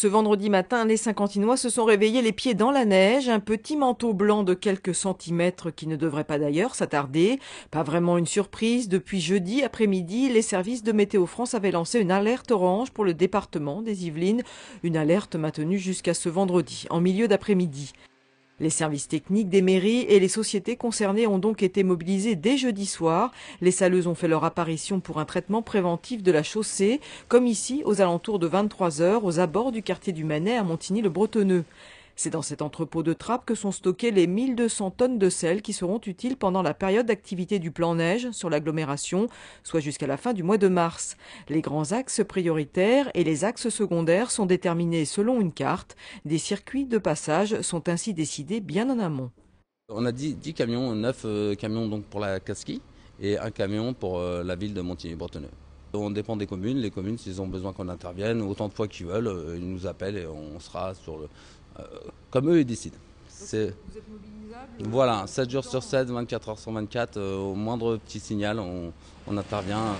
Ce vendredi matin, les cinquantinois se sont réveillés les pieds dans la neige, un petit manteau blanc de quelques centimètres qui ne devrait pas d'ailleurs s'attarder. Pas vraiment une surprise, depuis jeudi après-midi, les services de Météo France avaient lancé une alerte orange pour le département des Yvelines, une alerte maintenue jusqu'à ce vendredi, en milieu d'après-midi. Les services techniques des mairies et les sociétés concernées ont donc été mobilisés dès jeudi soir. Les saleuses ont fait leur apparition pour un traitement préventif de la chaussée, comme ici aux alentours de 23 heures aux abords du quartier du Manet à Montigny-le-Bretonneux. C'est dans cet entrepôt de trappe que sont stockées les 1200 tonnes de sel qui seront utiles pendant la période d'activité du plan neige sur l'agglomération, soit jusqu'à la fin du mois de mars. Les grands axes prioritaires et les axes secondaires sont déterminés selon une carte. Des circuits de passage sont ainsi décidés bien en amont. On a 10, camions, 9 euh, camions donc pour la casquille et un camion pour euh, la ville de Montigny-Bretonneux. On dépend des communes. Les communes, s'ils ont besoin qu'on intervienne, autant de fois qu'ils veulent, euh, ils nous appellent et on sera sur le, euh, comme eux, ils décident. vous êtes mobilisable euh, Voilà, 7 jours sur 7, 24 hein. heures sur 24, euh, au moindre petit signal, on, on intervient.